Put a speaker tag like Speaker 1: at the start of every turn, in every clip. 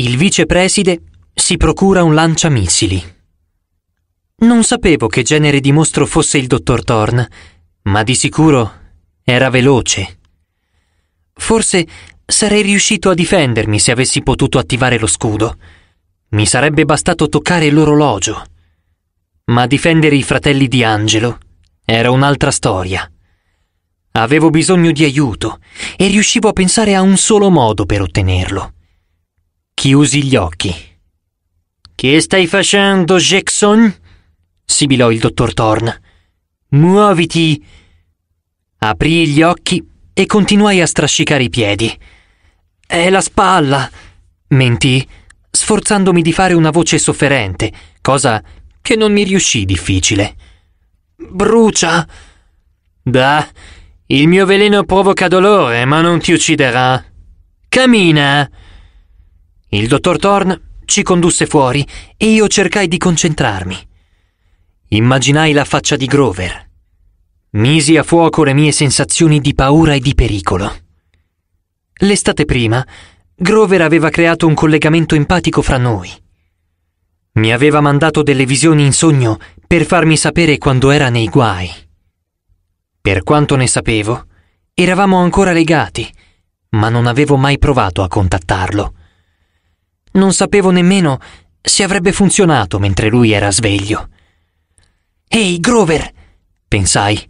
Speaker 1: Il vicepreside si procura un lanciamissili. Non sapevo che genere di mostro fosse il dottor Thorn, ma di sicuro era veloce. Forse sarei riuscito a difendermi se avessi potuto attivare lo scudo. Mi sarebbe bastato toccare l'orologio. Ma difendere i fratelli di Angelo era un'altra storia. Avevo bisogno di aiuto e riuscivo a pensare a un solo modo per ottenerlo chiusi gli occhi. Che stai facendo, Jackson? sibilò il dottor Thorn. Muoviti! Aprì gli occhi e continuai a strascicare i piedi. È la spalla! mentì, sforzandomi di fare una voce sofferente, cosa che non mi riuscì difficile. Brucia! Da, il mio veleno provoca dolore, ma non ti ucciderà. Cammina! Il dottor Thorn ci condusse fuori e io cercai di concentrarmi. Immaginai la faccia di Grover. Misi a fuoco le mie sensazioni di paura e di pericolo. L'estate prima, Grover aveva creato un collegamento empatico fra noi. Mi aveva mandato delle visioni in sogno per farmi sapere quando era nei guai. Per quanto ne sapevo, eravamo ancora legati, ma non avevo mai provato a contattarlo. Non sapevo nemmeno se avrebbe funzionato mentre lui era sveglio. Ehi, Grover, pensai.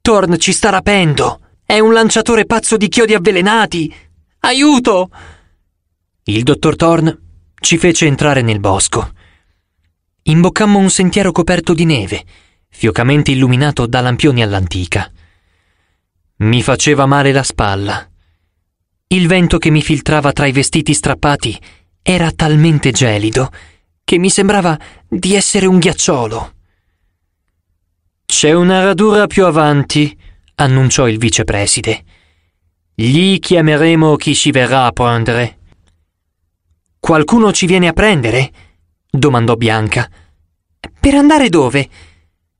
Speaker 1: Thorn ci sta rapendo. È un lanciatore pazzo di chiodi avvelenati. Aiuto! Il dottor Thorn ci fece entrare nel bosco. Imboccammo un sentiero coperto di neve, fiocamente illuminato da lampioni all'antica. Mi faceva male la spalla. Il vento che mi filtrava tra i vestiti strappati era talmente gelido che mi sembrava di essere un ghiacciolo. C'è una radura più avanti, annunciò il vicepreside. Lì chiameremo chi ci verrà a prendere. Qualcuno ci viene a prendere? domandò Bianca. Per andare dove?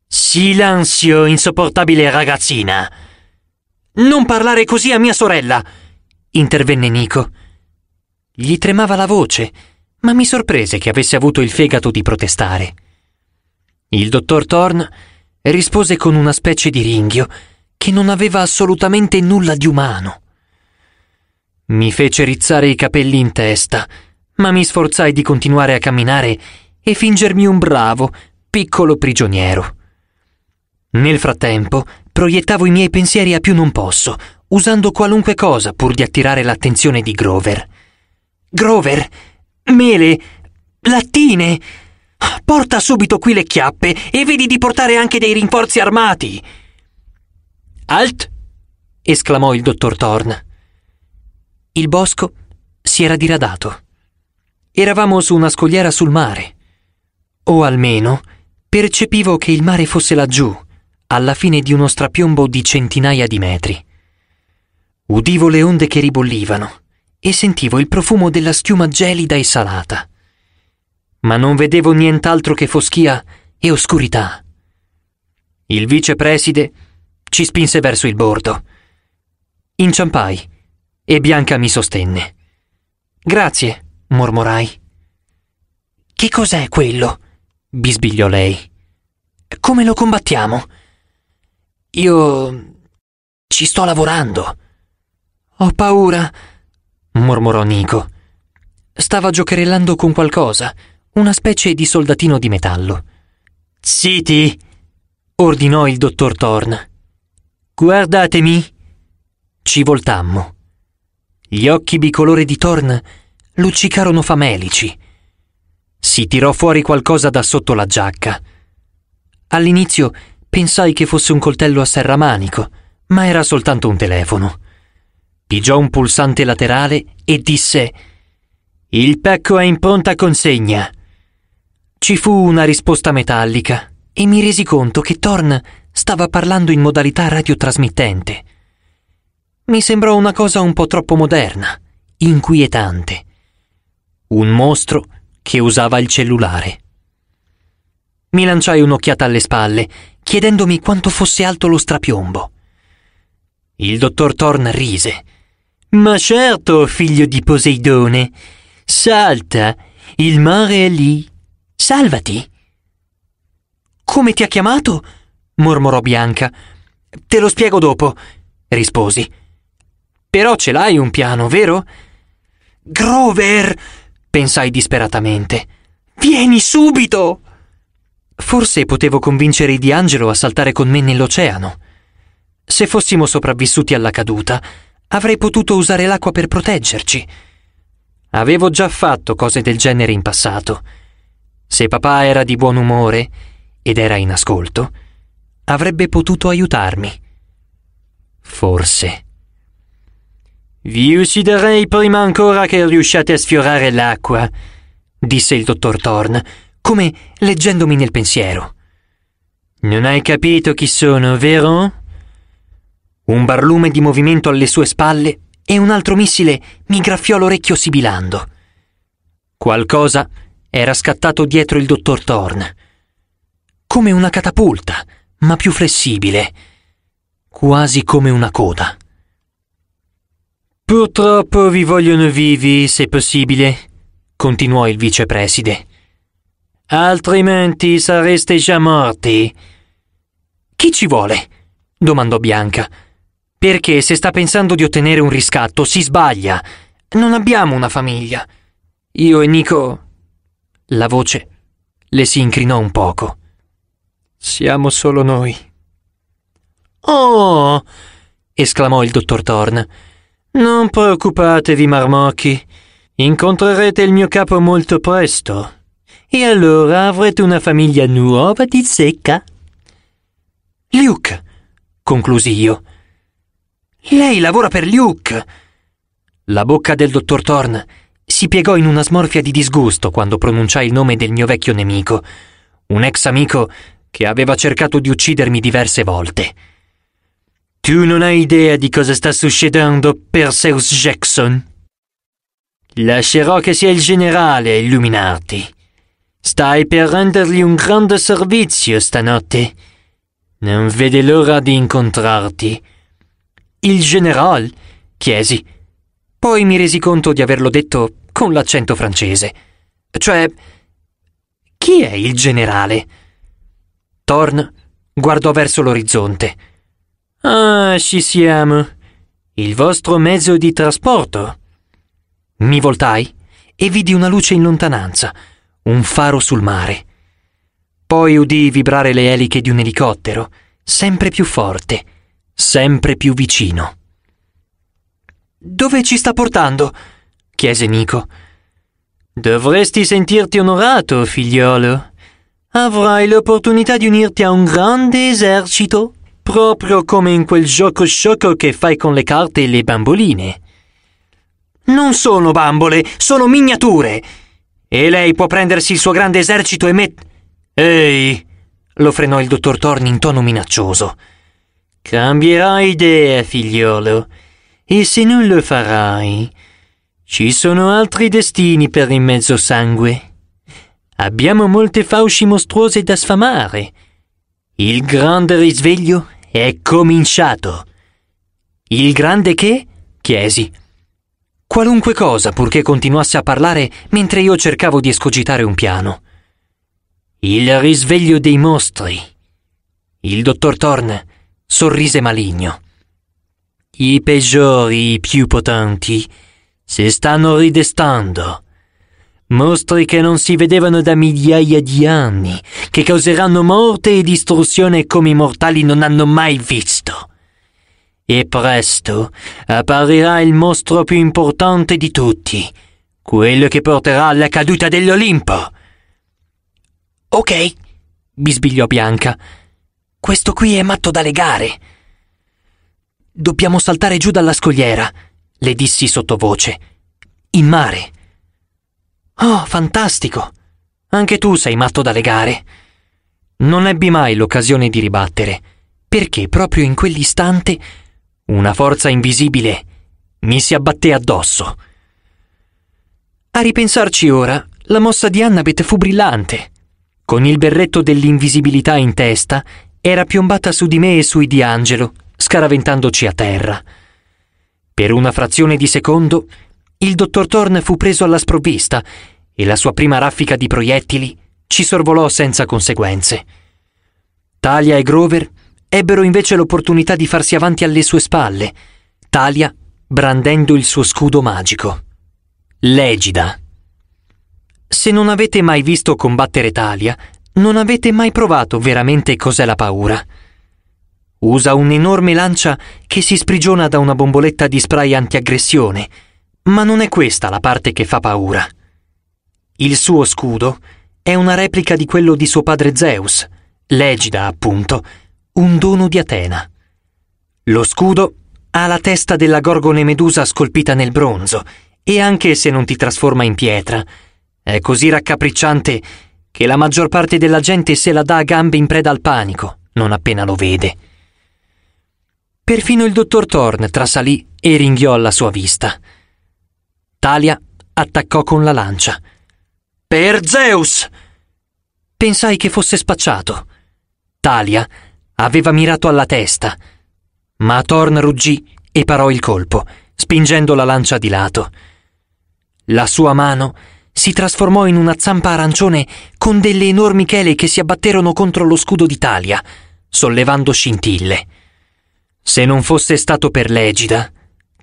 Speaker 1: Silenzio, insopportabile ragazzina. Non parlare così a mia sorella, intervenne Nico. Gli tremava la voce, ma mi sorprese che avesse avuto il fegato di protestare. Il dottor Thorn rispose con una specie di ringhio che non aveva assolutamente nulla di umano. Mi fece rizzare i capelli in testa, ma mi sforzai di continuare a camminare e fingermi un bravo, piccolo prigioniero. Nel frattempo proiettavo i miei pensieri a più non posso, usando qualunque cosa pur di attirare l'attenzione di Grover. Grover, mele, lattine. Porta subito qui le chiappe e vedi di portare anche dei rinforzi armati. Alt! esclamò il dottor Thorn. Il bosco si era diradato. Eravamo su una scogliera sul mare. O almeno percepivo che il mare fosse laggiù, alla fine di uno strapiombo di centinaia di metri. Udivo le onde che ribollivano e sentivo il profumo della schiuma gelida e salata. Ma non vedevo nient'altro che foschia e oscurità. Il vicepreside ci spinse verso il bordo. Inciampai e Bianca mi sostenne. Grazie, mormorai. Che cos'è quello? bisbigliò lei. Come lo combattiamo? Io ci sto lavorando. Ho paura mormorò Nico. Stava giocherellando con qualcosa, una specie di soldatino di metallo. Zitti! ordinò il dottor Thorn. Guardatemi! Ci voltammo. Gli occhi bicolore di Thorn luccicarono famelici. Si tirò fuori qualcosa da sotto la giacca. All'inizio pensai che fosse un coltello a serramanico, ma era soltanto un telefono pigiò un pulsante laterale e disse Il pacco è in pronta consegna. Ci fu una risposta metallica e mi resi conto che Thorn stava parlando in modalità radiotrasmittente. Mi sembrò una cosa un po' troppo moderna, inquietante. Un mostro che usava il cellulare. Mi lanciai un'occhiata alle spalle, chiedendomi quanto fosse alto lo strapiombo. Il dottor Thorn rise ma certo, figlio di Poseidone, salta, il mare è lì, salvati. Come ti ha chiamato? mormorò Bianca. Te lo spiego dopo, risposi. Però ce l'hai un piano, vero? Grover! pensai disperatamente. Vieni subito! Forse potevo convincere Di Angelo a saltare con me nell'oceano. Se fossimo sopravvissuti alla caduta, Avrei potuto usare l'acqua per proteggerci. Avevo già fatto cose del genere in passato. Se papà era di buon umore ed era in ascolto, avrebbe potuto aiutarmi. Forse. Vi ucciderei prima ancora che riusciate a sfiorare l'acqua, disse il dottor Thorn, come leggendomi nel pensiero. Non hai capito chi sono, vero? Un barlume di movimento alle sue spalle e un altro missile mi graffiò l'orecchio sibilando. Qualcosa era scattato dietro il dottor Thorn. Come una catapulta, ma più flessibile, quasi come una coda. Purtroppo vi vogliono vivi, se possibile, continuò il vicepreside. Altrimenti sareste già morti. Chi ci vuole? domandò Bianca perché se sta pensando di ottenere un riscatto si sbaglia. Non abbiamo una famiglia. Io e Nico... La voce le si incrinò un poco. Siamo solo noi. Oh! esclamò il dottor Thorn. Non preoccupatevi, marmocchi. Incontrerete il mio capo molto presto. E allora avrete una famiglia nuova di zecca. Luke, conclusi io, lei lavora per Luke. La bocca del dottor Thorn si piegò in una smorfia di disgusto quando pronunciai il nome del mio vecchio nemico, un ex amico che aveva cercato di uccidermi diverse volte. Tu non hai idea di cosa sta succedendo, Perseus Jackson. Lascerò che sia il generale a illuminarti. Stai per rendergli un grande servizio stanotte. Non vede l'ora di incontrarti. Il general? chiesi. Poi mi resi conto di averlo detto con l'accento francese. Cioè, chi è il generale? Thorn guardò verso l'orizzonte. Ah, ci siamo. Il vostro mezzo di trasporto. Mi voltai e vidi una luce in lontananza, un faro sul mare. Poi udii vibrare le eliche di un elicottero, sempre più forte sempre più vicino. Dove ci sta portando? chiese Nico. Dovresti sentirti onorato, figliolo. Avrai l'opportunità di unirti a un grande esercito, proprio come in quel gioco sciocco che fai con le carte e le bamboline. Non sono bambole, sono miniature. E lei può prendersi il suo grande esercito e met... Ehi! lo frenò il dottor Thorne in tono minaccioso. Cambierai idea, figliolo, e se non lo farai, ci sono altri destini per il mezzosangue. Abbiamo molte fauci mostruose da sfamare. Il grande risveglio è cominciato. Il grande che? chiesi. Qualunque cosa, purché continuasse a parlare mentre io cercavo di escogitare un piano. Il risveglio dei mostri. Il dottor Thorne sorrise maligno. I peggiori, i più potenti, si stanno ridestando. Mostri che non si vedevano da migliaia di anni, che causeranno morte e distruzione come i mortali non hanno mai visto. E presto apparirà il mostro più importante di tutti, quello che porterà alla caduta dell'Olimpo. Ok, bisbigliò Bianca questo qui è matto da legare. Dobbiamo saltare giù dalla scogliera, le dissi sottovoce. In mare. Oh, fantastico. Anche tu sei matto da legare. Non ebbi mai l'occasione di ribattere, perché proprio in quell'istante una forza invisibile mi si abbatté addosso. A ripensarci ora, la mossa di Annabeth fu brillante. Con il berretto dell'invisibilità in testa, era piombata su di me e sui di Angelo, scaraventandoci a terra. Per una frazione di secondo, il dottor Thorn fu preso alla sprovvista e la sua prima raffica di proiettili ci sorvolò senza conseguenze. Talia e Grover ebbero invece l'opportunità di farsi avanti alle sue spalle, Talia brandendo il suo scudo magico. L'egida. Se non avete mai visto combattere Talia, non avete mai provato veramente cos'è la paura. Usa un'enorme lancia che si sprigiona da una bomboletta di spray antiaggressione, ma non è questa la parte che fa paura. Il suo scudo è una replica di quello di suo padre Zeus, l'egida appunto, un dono di Atena. Lo scudo ha la testa della gorgone medusa scolpita nel bronzo e anche se non ti trasforma in pietra, è così raccapricciante che la maggior parte della gente se la dà a gambe in preda al panico, non appena lo vede. Perfino il dottor Thorn trasalì e ringhiò alla sua vista. Talia attaccò con la lancia. Per Zeus! Pensai che fosse spacciato. Talia aveva mirato alla testa, ma Thorn ruggì e parò il colpo, spingendo la lancia di lato. La sua mano si trasformò in una zampa arancione con delle enormi chele che si abbatterono contro lo scudo d'Italia, sollevando scintille. Se non fosse stato per l'egida,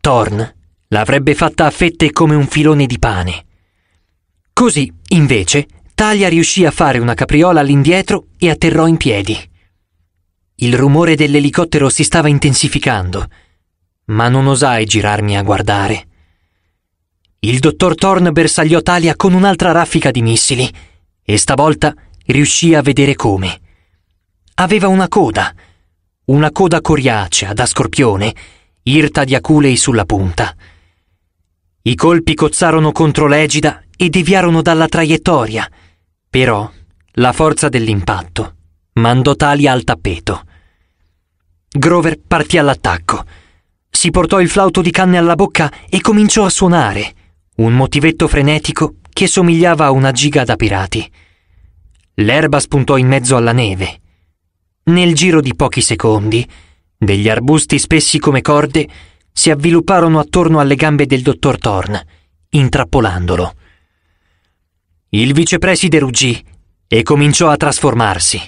Speaker 1: Thorn l'avrebbe fatta a fette come un filone di pane. Così, invece, Taglia riuscì a fare una capriola all'indietro e atterrò in piedi. Il rumore dell'elicottero si stava intensificando, ma non osai girarmi a guardare il dottor Thorn bersagliò Talia con un'altra raffica di missili e stavolta riuscì a vedere come. Aveva una coda, una coda coriacea da scorpione, irta di aculei sulla punta. I colpi cozzarono contro l'egida e deviarono dalla traiettoria, però la forza dell'impatto mandò Talia al tappeto. Grover partì all'attacco. Si portò il flauto di canne alla bocca e cominciò a suonare un motivetto frenetico che somigliava a una giga da pirati. L'erba spuntò in mezzo alla neve. Nel giro di pochi secondi, degli arbusti spessi come corde si avvilupparono attorno alle gambe del dottor Thorn, intrappolandolo. Il vicepreside ruggì e cominciò a trasformarsi.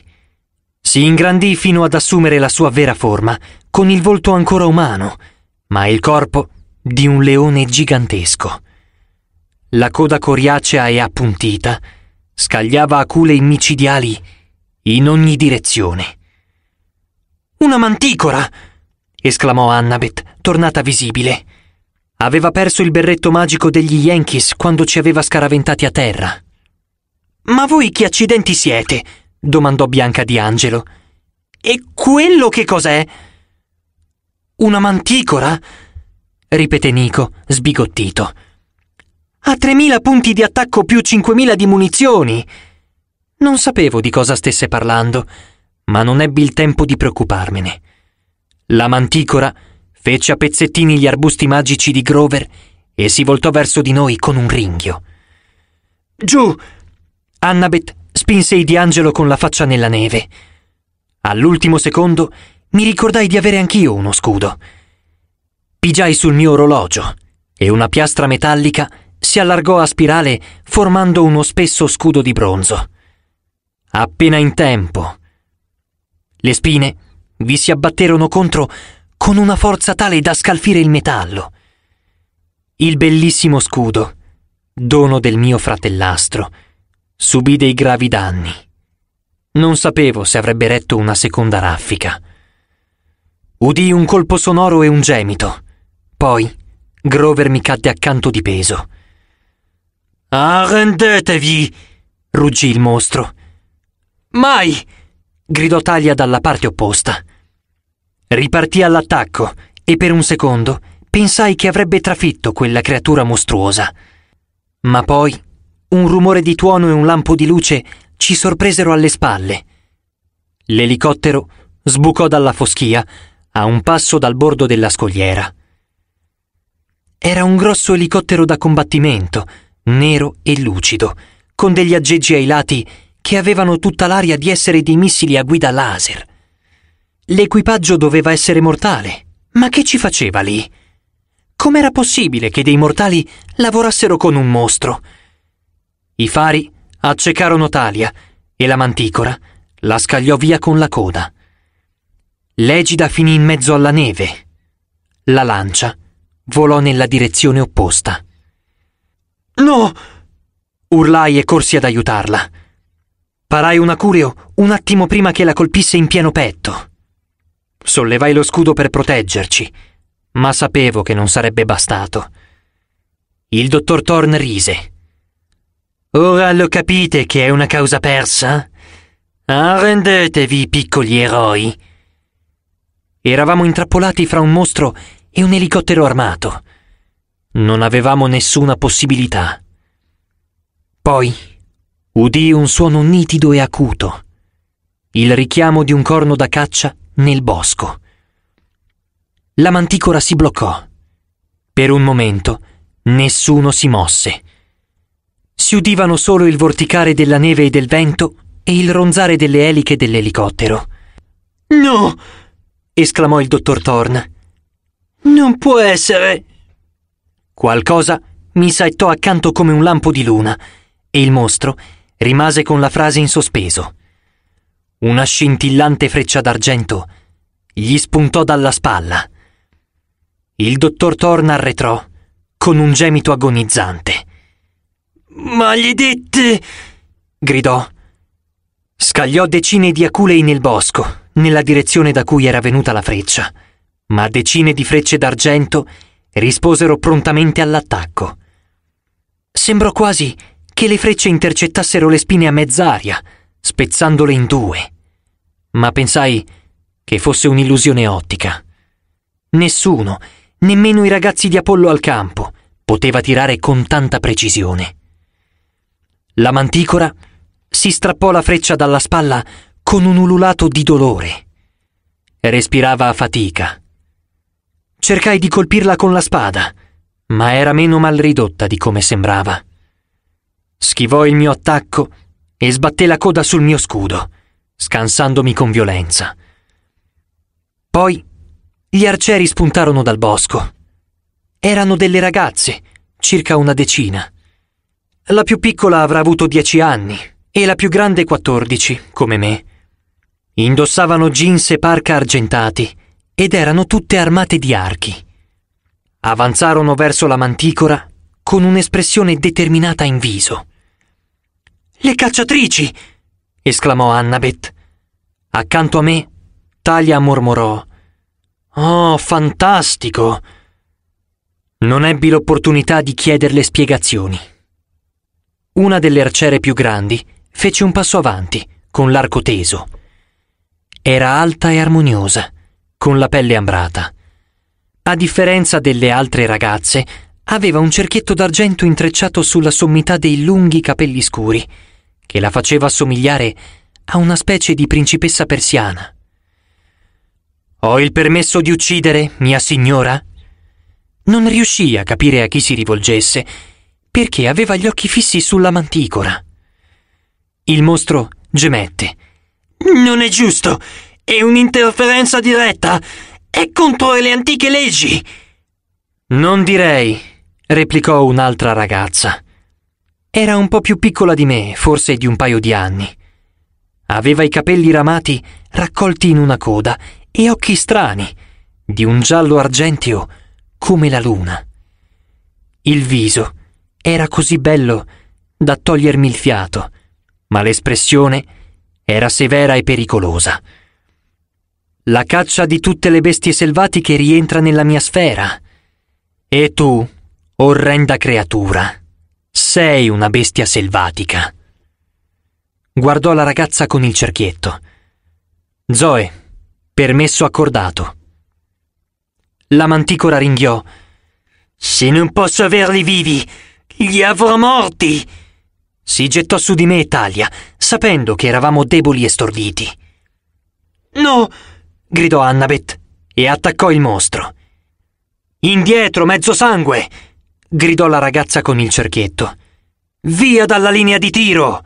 Speaker 1: Si ingrandì fino ad assumere la sua vera forma, con il volto ancora umano, ma il corpo di un leone gigantesco. La coda coriacea e appuntita scagliava acule micidiali in ogni direzione. Una manticora! esclamò Annabeth, tornata visibile. Aveva perso il berretto magico degli Yankees quando ci aveva scaraventati a terra. Ma voi che accidenti siete? domandò Bianca di Angelo. E quello che cos'è? Una manticora? ripeté Nico, sbigottito. Ha 3.000 punti di attacco più 5.000 di munizioni. Non sapevo di cosa stesse parlando, ma non ebbi il tempo di preoccuparmene. La manticora fece a pezzettini gli arbusti magici di Grover e si voltò verso di noi con un ringhio. Giù! Annabeth spinse i diangelo con la faccia nella neve. All'ultimo secondo mi ricordai di avere anch'io uno scudo. Pigiai sul mio orologio e una piastra metallica si allargò a spirale formando uno spesso scudo di bronzo. Appena in tempo. Le spine vi si abbatterono contro con una forza tale da scalfire il metallo. Il bellissimo scudo, dono del mio fratellastro, subì dei gravi danni. Non sapevo se avrebbe retto una seconda raffica. Udii un colpo sonoro e un gemito. Poi Grover mi cadde accanto di peso. Arrendetevi! ruggì il mostro. Mai! gridò Talia dalla parte opposta. Ripartì all'attacco e per un secondo pensai che avrebbe trafitto quella creatura mostruosa. Ma poi un rumore di tuono e un lampo di luce ci sorpresero alle spalle. L'elicottero sbucò dalla foschia a un passo dal bordo della scogliera. Era un grosso elicottero da combattimento, nero e lucido, con degli aggeggi ai lati che avevano tutta l'aria di essere dei missili a guida laser. L'equipaggio doveva essere mortale, ma che ci faceva lì? Com'era possibile che dei mortali lavorassero con un mostro? I fari accecarono Talia e la manticora la scagliò via con la coda. L'egida finì in mezzo alla neve. La lancia volò nella direzione opposta. No! Urlai e corsi ad aiutarla. Parai un acurio un attimo prima che la colpisse in pieno petto. Sollevai lo scudo per proteggerci, ma sapevo che non sarebbe bastato. Il dottor Thorn rise. Ora lo capite che è una causa persa? Arrendetevi, piccoli eroi! Eravamo intrappolati fra un mostro e un elicottero armato. Non avevamo nessuna possibilità. Poi udì un suono nitido e acuto, il richiamo di un corno da caccia nel bosco. La manticora si bloccò. Per un momento nessuno si mosse. Si udivano solo il vorticare della neve e del vento e il ronzare delle eliche dell'elicottero. No! esclamò il dottor Thorn. Non può essere! Qualcosa mi saettò accanto come un lampo di luna e il mostro rimase con la frase in sospeso. Una scintillante freccia d'argento gli spuntò dalla spalla. Il dottor Thorn arretrò con un gemito agonizzante. Ma gli dette! gridò. Scagliò decine di aculei nel bosco, nella direzione da cui era venuta la freccia, ma decine di frecce d'argento risposero prontamente all'attacco. Sembrò quasi che le frecce intercettassero le spine a mezz'aria, spezzandole in due. Ma pensai che fosse un'illusione ottica. Nessuno, nemmeno i ragazzi di Apollo al campo, poteva tirare con tanta precisione. La manticora si strappò la freccia dalla spalla con un ululato di dolore. Respirava a fatica Cercai di colpirla con la spada, ma era meno malridotta di come sembrava. Schivò il mio attacco e sbatté la coda sul mio scudo, scansandomi con violenza. Poi gli arcieri spuntarono dal bosco. Erano delle ragazze, circa una decina. La più piccola avrà avuto dieci anni e la più grande quattordici, come me. Indossavano jeans e parca argentati ed erano tutte armate di archi. Avanzarono verso la manticora con un'espressione determinata in viso. Le cacciatrici! esclamò Annabeth. Accanto a me, Talia mormorò. Oh, fantastico! Non ebbi l'opportunità di chiederle spiegazioni. Una delle arciere più grandi fece un passo avanti, con l'arco teso. Era alta e armoniosa con la pelle ambrata. A differenza delle altre ragazze, aveva un cerchietto d'argento intrecciato sulla sommità dei lunghi capelli scuri, che la faceva somigliare a una specie di principessa persiana. Ho il permesso di uccidere, mia signora? Non riuscì a capire a chi si rivolgesse, perché aveva gli occhi fissi sulla manticora. Il mostro gemette. Non è giusto! È un'interferenza diretta. È contro le antiche leggi. Non direi, replicò un'altra ragazza. Era un po' più piccola di me, forse di un paio di anni. Aveva i capelli ramati raccolti in una coda e occhi strani, di un giallo argenteo come la luna. Il viso era così bello da togliermi il fiato, ma l'espressione era severa e pericolosa la caccia di tutte le bestie selvatiche rientra nella mia sfera. E tu, orrenda creatura, sei una bestia selvatica. Guardò la ragazza con il cerchietto. Zoe, permesso accordato. La manticora ringhiò. Se non posso averli vivi, li avrò morti. Si gettò su di me Talia, sapendo che eravamo deboli e storditi. No, gridò Annabeth e attaccò il mostro. Indietro, mezzo sangue! gridò la ragazza con il cerchietto. Via dalla linea di tiro!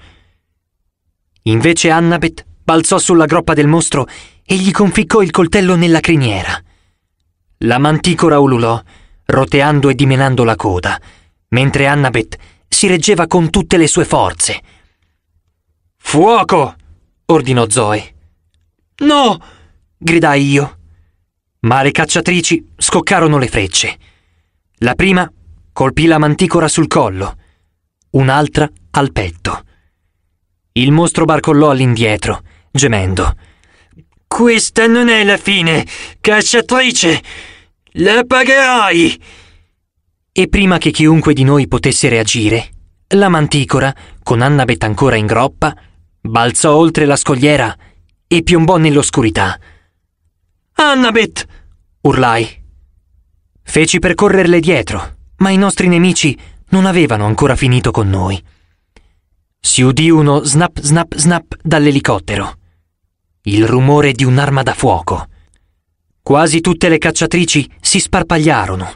Speaker 1: Invece Annabeth balzò sulla groppa del mostro e gli conficcò il coltello nella criniera. La manticora ululò, roteando e dimenando la coda, mentre Annabeth si reggeva con tutte le sue forze. Fuoco! ordinò Zoe. No! gridai io. Ma le cacciatrici scoccarono le frecce. La prima colpì la manticora sul collo, un'altra al petto. Il mostro barcollò all'indietro, gemendo. Questa non è la fine, cacciatrice! La pagherai! E prima che chiunque di noi potesse reagire, la manticora, con Anna ancora in groppa, balzò oltre la scogliera e piombò nell'oscurità. Annabeth! urlai. Feci per correrle dietro, ma i nostri nemici non avevano ancora finito con noi. Si udì uno snap snap snap dall'elicottero. Il rumore di un'arma da fuoco. Quasi tutte le cacciatrici si sparpagliarono,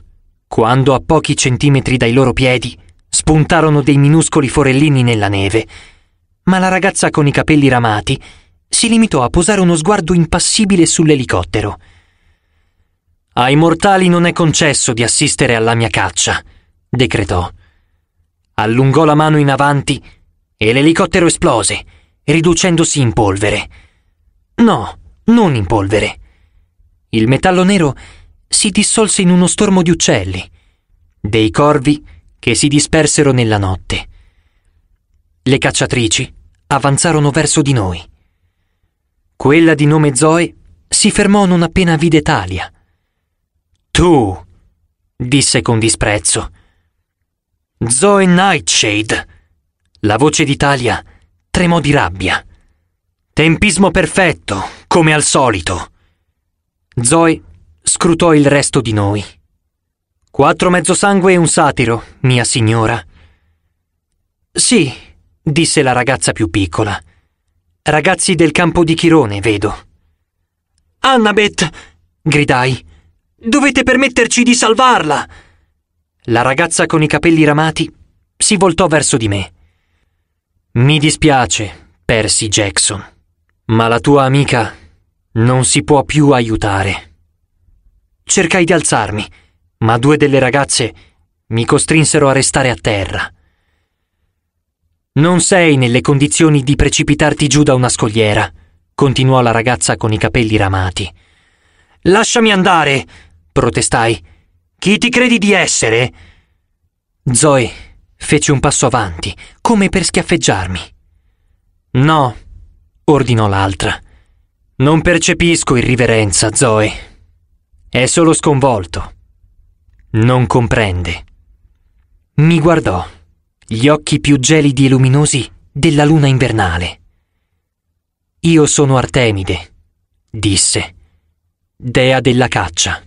Speaker 1: quando a pochi centimetri dai loro piedi spuntarono dei minuscoli forellini nella neve, ma la ragazza con i capelli ramati si limitò a posare uno sguardo impassibile sull'elicottero. Ai mortali non è concesso di assistere alla mia caccia, decretò. Allungò la mano in avanti e l'elicottero esplose, riducendosi in polvere. No, non in polvere. Il metallo nero si dissolse in uno stormo di uccelli, dei corvi che si dispersero nella notte. Le cacciatrici avanzarono verso di noi. Quella di nome Zoe si fermò non appena vide Talia. Tu, disse con disprezzo. Zoe Nightshade. La voce di Talia tremò di rabbia. Tempismo perfetto, come al solito. Zoe scrutò il resto di noi. Quattro mezzo sangue e un satiro, mia signora. Sì, disse la ragazza più piccola. Ragazzi del campo di Chirone, vedo. Annabeth! gridai. Dovete permetterci di salvarla! La ragazza con i capelli ramati si voltò verso di me. Mi dispiace, Percy Jackson, ma la tua amica non si può più aiutare. Cercai di alzarmi, ma due delle ragazze mi costrinsero a restare a terra. Non sei nelle condizioni di precipitarti giù da una scogliera, continuò la ragazza con i capelli ramati. Lasciami andare, protestai. Chi ti credi di essere? Zoe fece un passo avanti, come per schiaffeggiarmi. No, ordinò l'altra. Non percepisco irriverenza, Zoe. È solo sconvolto. Non comprende. Mi guardò gli occhi più gelidi e luminosi della luna invernale. Io sono Artemide, disse, dea della caccia.